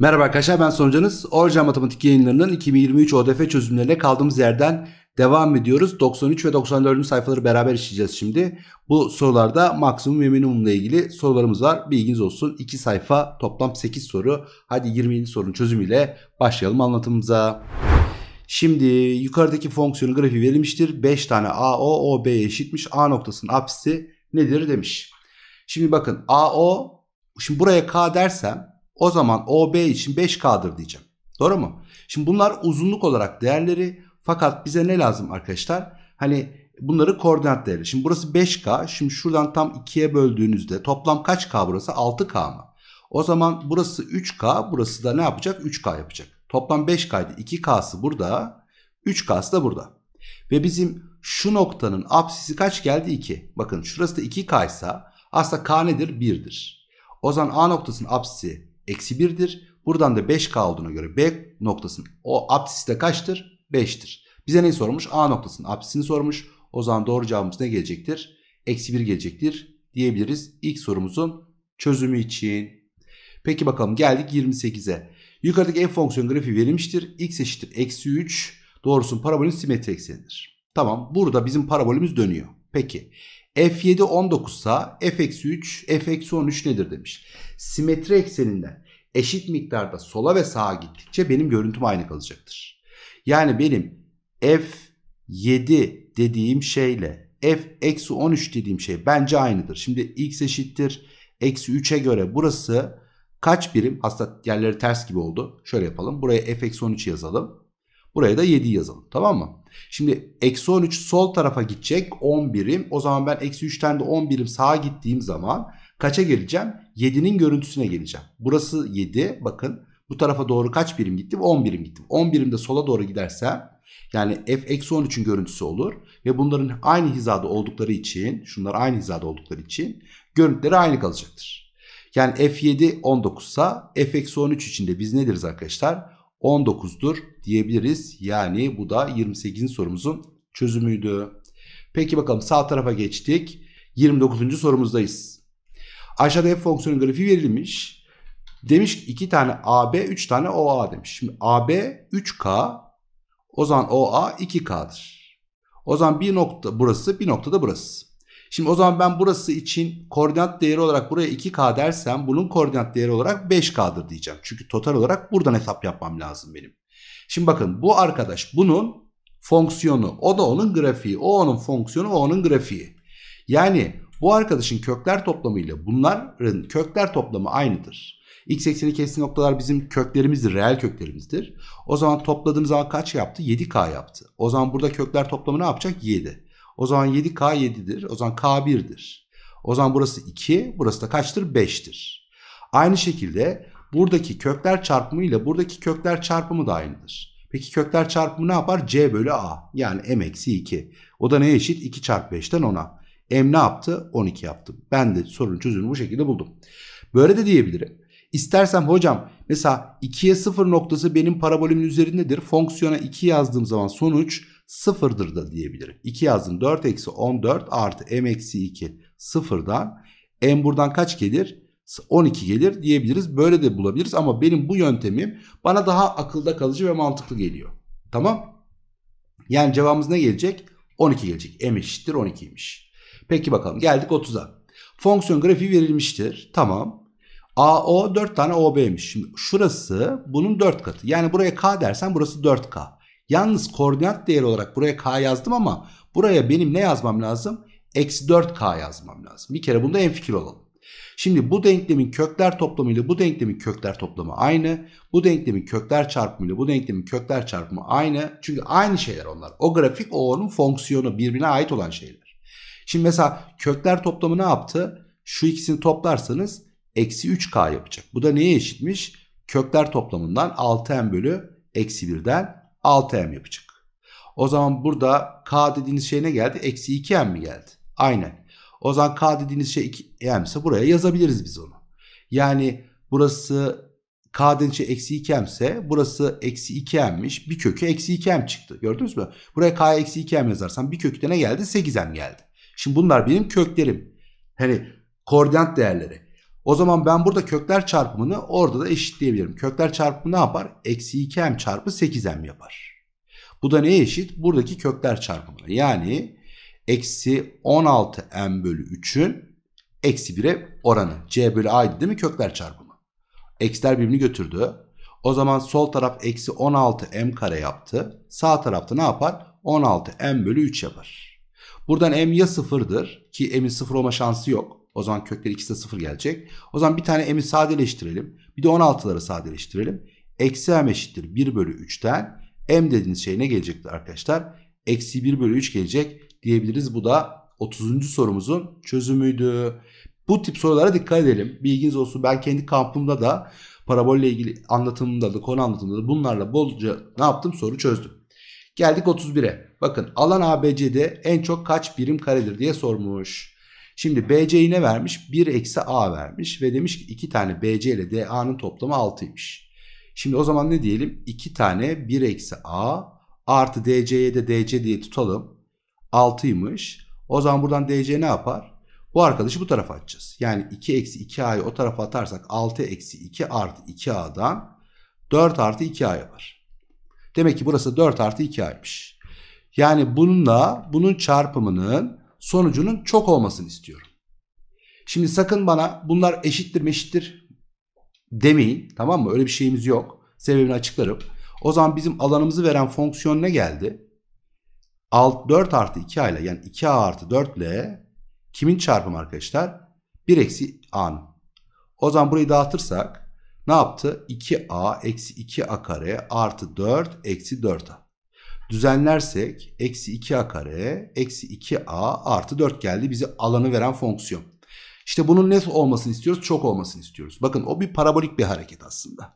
Merhaba arkadaşlar ben sonucanız. Orca Matematik yayınlarının 2023 ODF çözümlerine kaldığımız yerden devam ediyoruz. 93 ve 94. sayfaları beraber işleyeceğiz şimdi. Bu sorularda maksimum ve minimumla ilgili sorularımız var. Bilginiz olsun. 2 sayfa toplam 8 soru. Hadi 27 sorunun çözümüyle başlayalım anlatımımıza. Şimdi yukarıdaki fonksiyonun grafiği verilmiştir. 5 tane AO, OB'ye eşitmiş. A noktasının apsisi nedir demiş. Şimdi bakın AO, şimdi buraya K dersem o zaman OB için 5K'dır diyeceğim. Doğru mu? Şimdi bunlar uzunluk olarak değerleri fakat bize ne lazım arkadaşlar? Hani bunları koordinat değerleri. Şimdi burası 5K. Şimdi şuradan tam 2'ye böldüğünüzde toplam kaç K burası? 6K mı? O zaman burası 3K. Burası da ne yapacak? 3K yapacak. Toplam 5K'ydı. 2K'sı burada. 3K'sı da burada. Ve bizim şu noktanın apsisi kaç geldi? 2. Bakın şurası da 2K ise aslında K nedir? 1'dir. O zaman A noktasının apsisi eksi 1'dir. Buradan da 5K olduğuna göre B noktasının o apsisi de kaçtır? 5'tir. Bize neyi sormuş? A noktasının apsisini sormuş. O zaman doğru cevabımız ne gelecektir? Eksi 1 gelecektir diyebiliriz ilk sorumuzun çözümü için. Peki bakalım geldik 28'e. Yukarıdaki f fonksiyon grafiği verilmiştir. x eşittir eksi 3. Doğrusun parabolün simetri eksenidir. Tamam burada bizim parabolümüz dönüyor. Peki F7 19 sa F-3 F-13 nedir demiş. Simetri ekseninden eşit miktarda sola ve sağa gittikçe benim görüntüm aynı kalacaktır. Yani benim F7 dediğim şeyle F-13 dediğim şey bence aynıdır. Şimdi x eşittir. Eksi 3'e göre burası kaç birim? Aslında yerleri ters gibi oldu. Şöyle yapalım. Buraya F-13 yazalım. Buraya da 7 yazalım tamam mı? Şimdi eksi 13 sol tarafa gidecek 10 O zaman ben eksi 3'ten de 10 birim sağa gittiğim zaman kaça geleceğim? 7'nin görüntüsüne geleceğim. Burası 7 bakın bu tarafa doğru kaç birim gittim? 10 birim gittim. 10 birim de sola doğru giderse yani f eksi 13'ün görüntüsü olur. Ve bunların aynı hizada oldukları için şunlar aynı hizada oldukları için görüntüleri aynı kalacaktır. Yani f7 19 sa f eksi 13 içinde biz nediriz arkadaşlar? 19'dur diyebiliriz. Yani bu da 28. sorumuzun çözümüydü. Peki bakalım sağ tarafa geçtik. 29. sorumuzdayız. Aşağıda f fonksiyonu grafiği verilmiş. Demiş ki 2 tane AB 3 tane OA demiş. Şimdi AB 3K o zaman OA 2K'dır. O zaman bir nokta burası bir noktada burası. Şimdi o zaman ben burası için koordinat değeri olarak buraya 2K dersem bunun koordinat değeri olarak 5K'dır diyeceğim. Çünkü total olarak buradan hesap yapmam lazım benim. Şimdi bakın bu arkadaş bunun fonksiyonu o da onun grafiği o onun fonksiyonu o onun grafiği. Yani bu arkadaşın kökler toplamı ile bunların kökler toplamı aynıdır. X ekseni kestiği noktalar bizim köklerimizdir, reel köklerimizdir. O zaman topladığımız zaman kaç yaptı? 7K yaptı. O zaman burada kökler toplamı ne yapacak? 7. O zaman 7K 7'dir. O zaman K 1'dir. O zaman burası 2. Burası da kaçtır? 5'tir. Aynı şekilde buradaki kökler çarpımı ile buradaki kökler çarpımı da aynıdır. Peki kökler çarpımı ne yapar? C bölü A. Yani M eksi 2. O da neye eşit? 2 çarpı 5'ten 10'a. M ne yaptı? 12 yaptı. Ben de sorunun çözümünü bu şekilde buldum. Böyle de diyebilirim. İstersem hocam mesela 2'ye 0 noktası benim parabolümün üzerindedir. Fonksiyona 2 yazdığım zaman sonuç sıfırdır da diyebilirim. 2 yazdım 4 eksi 14 artı m eksi 2 sıfırdan m buradan kaç gelir? 12 gelir diyebiliriz. Böyle de bulabiliriz ama benim bu yöntemim bana daha akılda kalıcı ve mantıklı geliyor. Tamam. Yani cevabımız ne gelecek? 12 gelecek. M eşittir 12'ymiş. Peki bakalım geldik 30'a. Fonksiyon grafiği verilmiştir. Tamam. AO 4 tane OB'miş. Şimdi şurası bunun 4 katı. Yani buraya K dersen burası 4K. Yalnız koordinat değeri olarak buraya k yazdım ama buraya benim ne yazmam lazım? Eksi 4k yazmam lazım. Bir kere bunda en fikir olalım. Şimdi bu denklemin kökler toplamı ile bu denklemin kökler toplamı aynı. Bu denklemin kökler çarpımı ile bu denklemin kökler çarpımı aynı. Çünkü aynı şeyler onlar. O grafik o onun fonksiyonu birbirine ait olan şeyler. Şimdi mesela kökler toplamı ne yaptı? Şu ikisini toplarsanız eksi 3k yapacak. Bu da neye eşitmiş? Kökler toplamından 6m bölü eksi 1'den 6m yapacak. O zaman burada k dediğiniz şey ne geldi? Eksi 2m mi geldi? Aynen. O zaman k dediğiniz şey 2m ise buraya yazabiliriz biz onu. Yani burası k dediğiniz şey eksi 2m ise burası eksi 2m'miş. Bir kökü eksi 2m çıktı. Gördünüz mü? Buraya k eksi 2m yazarsam bir kökte ne geldi? 8m geldi. Şimdi bunlar benim köklerim. Hani koordinat değerleri. O zaman ben burada kökler çarpımını orada da eşitleyebilirim. Kökler çarpımı ne yapar? Eksi 2m çarpı 8m yapar. Bu da neye eşit? Buradaki kökler çarpımına. Yani eksi 16m bölü 3'ün eksi 1'e oranı. c bölü a'ydı değil mi? Kökler çarpımı. Eksiler birbirini götürdü. O zaman sol taraf eksi 16m kare yaptı. Sağ tarafta ne yapar? 16m bölü 3 yapar. Buradan m ya sıfırdır ki m'in sıfır olma şansı yok. O zaman kökler ikisi de 0 gelecek. O zaman bir tane m'i sadeleştirelim. Bir de 16'ları sadeleştirelim. Eksi m eşittir 1 bölü 3'ten. M dediğiniz şey ne gelecektir arkadaşlar? Eksi 1 bölü 3 gelecek diyebiliriz. Bu da 30. sorumuzun çözümüydü. Bu tip sorulara dikkat edelim. Bilginiz olsun. Ben kendi kampımda da parabolle ilgili anlatımımda da konu anlatımında da bunlarla bolca ne yaptım? Soru çözdüm. Geldik 31'e. Bakın alan ABCD en çok kaç birim karedir diye sormuş. Şimdi BC'yi ne vermiş? 1 eksi A vermiş ve demiş ki 2 tane BC ile DA'nın toplamı 6'ymış. Şimdi o zaman ne diyelim? 2 tane 1 eksi A artı DC'ye de DC diye tutalım. 6'ymış. O zaman buradan DC ne yapar? Bu arkadaşı bu tarafa atacağız. Yani 2 eksi 2A'yı o tarafa atarsak 6 eksi 2 artı 2A'dan 4 artı 2A yapar. Demek ki burası 4 artı 2A'ymış. Yani bununla bunun çarpımının sonucunun çok olmasını istiyorum. Şimdi sakın bana bunlar eşittir meşittir demeyin tamam mı? Öyle bir şeyimiz yok. Sebebini açıklarım. O zaman bizim alanımızı veren fonksiyon ne geldi? Alt 4 artı 2a ile yani 2a artı 4 ile kimin çarpımı arkadaşlar? 1 eksi a'nın. O zaman burayı dağıtırsak ne yaptı? 2a eksi 2a kare artı 4 eksi 4a düzenlersek eksi 2a kare eksi 2a artı 4 geldi bize alanı veren fonksiyon. İşte bunun ne olmasını istiyoruz? Çok olmasını istiyoruz. Bakın o bir parabolik bir hareket aslında.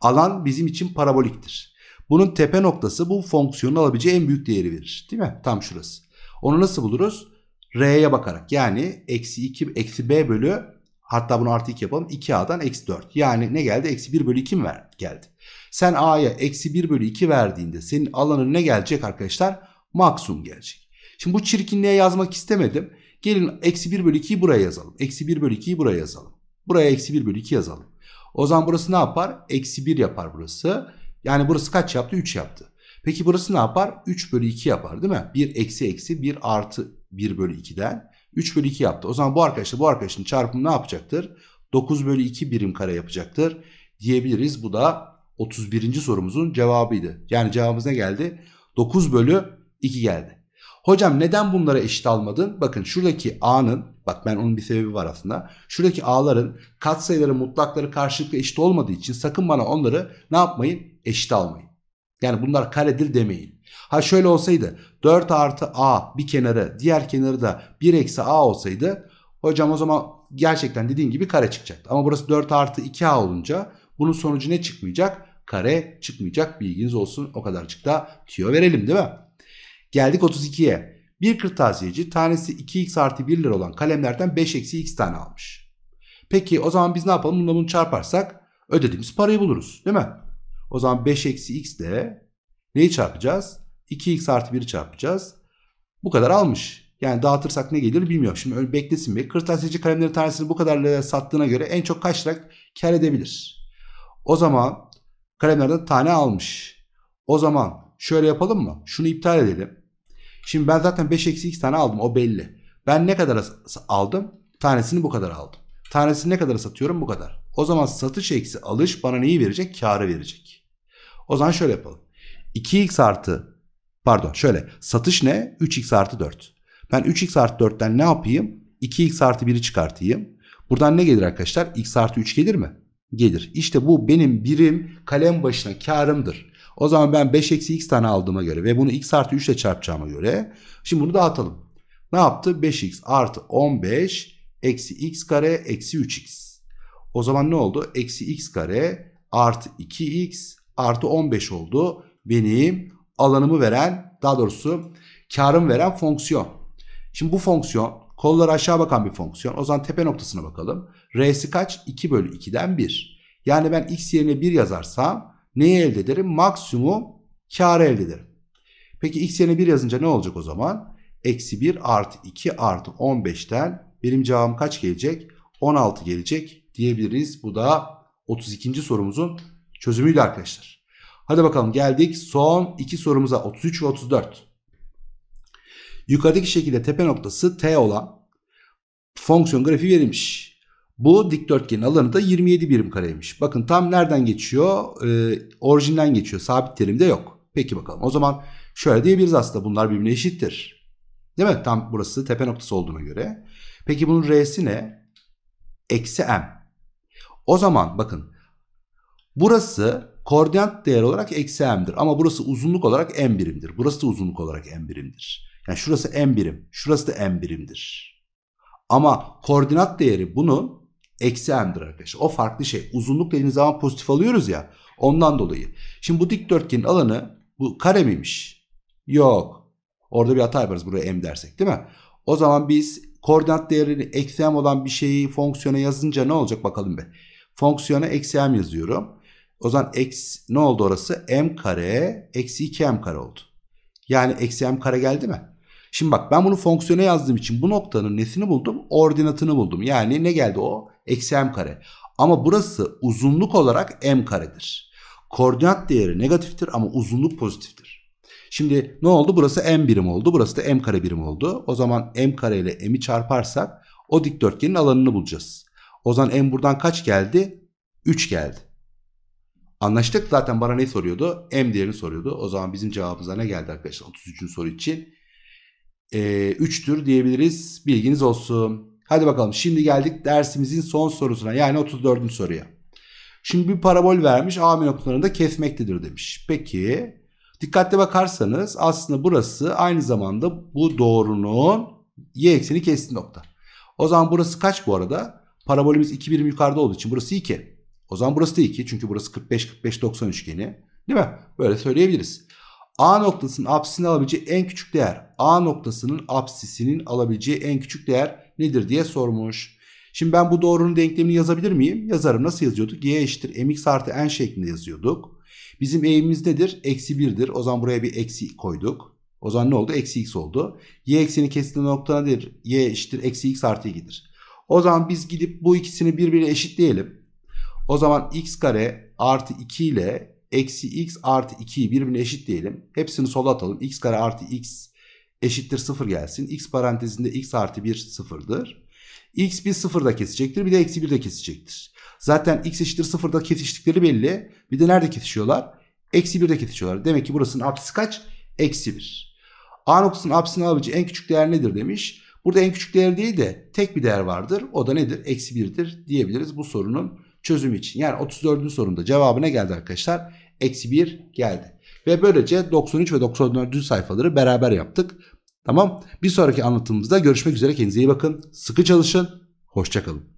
Alan bizim için paraboliktir. Bunun tepe noktası bu fonksiyonun alabileceği en büyük değeri verir. Değil mi? Tam şurası. Onu nasıl buluruz? R'ye bakarak yani eksi 2 eksi b bölü Hatta bunu artı 2 yapalım. 2A'dan eksi 4. Yani ne geldi? Eksi 1 bölü 2 mi ver? geldi? Sen A'ya eksi 1 bölü 2 verdiğinde senin alanın ne gelecek arkadaşlar? Maksimum gelecek. Şimdi bu çirkinliğe yazmak istemedim. Gelin eksi 1 bölü 2'yi buraya yazalım. Eksi 1 bölü 2'yi buraya yazalım. Buraya eksi 1 bölü 2 yazalım. O zaman burası ne yapar? Eksi 1 yapar burası. Yani burası kaç yaptı? 3 yaptı. Peki burası ne yapar? 3 bölü 2 yapar değil mi? 1 eksi eksi 1 artı 1 bölü 2'den. 3 bölü 2 yaptı. O zaman bu arkadaşla bu arkadaşın çarpımı ne yapacaktır? 9 bölü 2 birim kare yapacaktır diyebiliriz. Bu da 31. sorumuzun cevabıydı. Yani cevabımız ne geldi? 9 bölü 2 geldi. Hocam neden bunlara eşit almadın? Bakın şuradaki A'nın bak ben onun bir sebebi var aslında. Şuradaki A'ların katsayıları mutlakları karşılıklı eşit olmadığı için sakın bana onları ne yapmayın? Eşit almayın. Yani bunlar karedir demeyin. Ha şöyle olsaydı 4 artı a bir kenarı diğer kenarı da 1 eksi a olsaydı hocam o zaman gerçekten dediğin gibi kare çıkacaktı. Ama burası 4 artı 2a olunca bunun sonucu ne çıkmayacak? Kare çıkmayacak bilginiz olsun o kadarcık da tüyo verelim değil mi? Geldik 32'ye. Bir kırtasiyeci tanesi 2x artı 1 lira olan kalemlerden 5 eksi x tane almış. Peki o zaman biz ne yapalım? Bununla bunu çarparsak ödediğimiz parayı buluruz değil mi? O zaman 5 eksi x de Neyi çarpacağız? 2x artı 1 çarpacağız. Bu kadar almış. Yani dağıtırsak ne gelir bilmiyorum. Şimdi öyle beklesin bir. Kırtasiyeci kalemleri tanesini bu kadar sattığına göre en çok kaç lira kar edebilir? O zaman kalemlerden tane almış. O zaman şöyle yapalım mı? Şunu iptal edelim. Şimdi ben zaten 5 eksi x tane aldım. O belli. Ben ne kadar aldım? Tanesini bu kadar aldım. Tanesini ne kadar satıyorum? Bu kadar. O zaman satış eksi alış bana neyi verecek? Karı verecek. O zaman şöyle yapalım. 2x artı pardon şöyle satış ne? 3x artı 4. Ben 3x artı 4'ten ne yapayım? 2x artı 1'i çıkartayım. Buradan ne gelir arkadaşlar? x artı 3 gelir mi? Gelir. İşte bu benim birim kalem başına karımdır. O zaman ben 5 eksi x tane aldığıma göre ve bunu x artı 3 ile çarpacağıma göre şimdi bunu dağıtalım. Ne yaptı? 5x artı 15 eksi x kare eksi 3x. O zaman ne oldu? Eksi x kare artı 2x artı 15 oldu benim alanımı veren daha doğrusu karım veren fonksiyon. Şimdi bu fonksiyon kolları aşağı bakan bir fonksiyon. O zaman tepe noktasına bakalım. R'si kaç? 2 bölü 2'den 1. Yani ben x yerine 1 yazarsam neyi elde ederim? Maksimum karı elde ederim. Peki x yerine 1 yazınca ne olacak o zaman? Eksi 1 artı 2 artı 15'ten benim cevabım kaç gelecek? 16 gelecek diyebiliriz. Bu da 32. sorumuzun çözümüyle arkadaşlar. Hadi bakalım geldik son iki sorumuza 33 ve 34. Yukarıdaki şekilde tepe noktası T olan fonksiyon grafiği verilmiş. Bu dikdörtgenin alanı da 27 birim kareymiş. Bakın tam nereden geçiyor? Ee, orijinden geçiyor. Sabit terimde yok. Peki bakalım. O zaman şöyle diyebiliriz aslında bunlar birbirine eşittir. Değil mi? Tam burası tepe noktası olduğuna göre. Peki bunun R'si ne? Eksi M. O zaman bakın burası Koordinat değer olarak eksi m'dir. Ama burası uzunluk olarak m birimdir. Burası da uzunluk olarak m birimdir. Yani şurası m birim. Şurası da m birimdir. Ama koordinat değeri bunu eksi m'dir arkadaşlar. O farklı şey. Uzunluk dediğiniz zaman pozitif alıyoruz ya. Ondan dolayı. Şimdi bu dikdörtgenin alanı bu kare miymiş? Yok. Orada bir hata yaparız buraya m dersek değil mi? O zaman biz koordinat değerini eksi m olan bir şeyi fonksiyona yazınca ne olacak bakalım be. Fonksiyona eksi m yazıyorum. O zaman eksi, ne oldu orası? M kare eksi 2M kare oldu. Yani eksi M kare geldi mi? Şimdi bak ben bunu fonksiyona yazdığım için bu noktanın nesini buldum? Ordinatını buldum. Yani ne geldi o? Eksi M kare. Ama burası uzunluk olarak M karedir. Koordinat değeri negatiftir ama uzunluk pozitiftir. Şimdi ne oldu? Burası M birim oldu. Burası da M kare birim oldu. O zaman M kare ile M'i çarparsak o dikdörtgenin alanını bulacağız. O zaman M buradan kaç geldi? 3 geldi. Anlaştık zaten bana ne soruyordu? M değerini soruyordu. O zaman bizim cevabımıza ne geldi arkadaşlar 33. soru için? E, ee, 3'tür diyebiliriz. Bilginiz olsun. Hadi bakalım şimdi geldik dersimizin son sorusuna yani 34. soruya. Şimdi bir parabol vermiş A noktalarında kesmektedir demiş. Peki dikkatli bakarsanız aslında burası aynı zamanda bu doğrunun y ekseni kestiği nokta. O zaman burası kaç bu arada? Parabolümüz 2 birim yukarıda olduğu için burası 2. O zaman burası da 2 çünkü burası 45-45-90 üçgeni. Değil mi? Böyle söyleyebiliriz. A noktasının apsisini alabileceği en küçük değer. A noktasının apsisinin alabileceği en küçük değer nedir diye sormuş. Şimdi ben bu doğrunun denklemini yazabilir miyim? Yazarım. Nasıl yazıyorduk? Y eşittir mx artı n şeklinde yazıyorduk. Bizim eğimimiz nedir? Eksi 1'dir. O zaman buraya bir eksi koyduk. O zaman ne oldu? Eksi x oldu. Y ekseni kestiği nokta nedir? Y eşittir eksi x artı 2'dir. O zaman biz gidip bu ikisini birbirine eşitleyelim. O zaman x kare artı 2 ile eksi x artı 2'yi birbirine eşit diyelim. Hepsini sola atalım. x kare artı x eşittir 0 gelsin. x parantezinde x artı 1 0'dır. x bir sıfırda kesecektir. Bir de eksi 1 de kesecektir. Zaten x eşittir sıfırda kesiştikleri belli. Bir de nerede kesişiyorlar? Eksi 1'de kesişiyorlar. Demek ki burasının apsisi kaç? Eksi 1. A noktasının apsisinin alabileceği en küçük değer nedir demiş. Burada en küçük değer değil de tek bir değer vardır. O da nedir? Eksi 1'dir diyebiliriz. Bu sorunun çözüm için. Yani 34. sorumda cevabı ne geldi arkadaşlar? Eksi 1 geldi. Ve böylece 93 ve 94. sayfaları beraber yaptık. Tamam. Bir sonraki anlatımımızda görüşmek üzere. Kendinize iyi bakın. Sıkı çalışın. Hoşçakalın.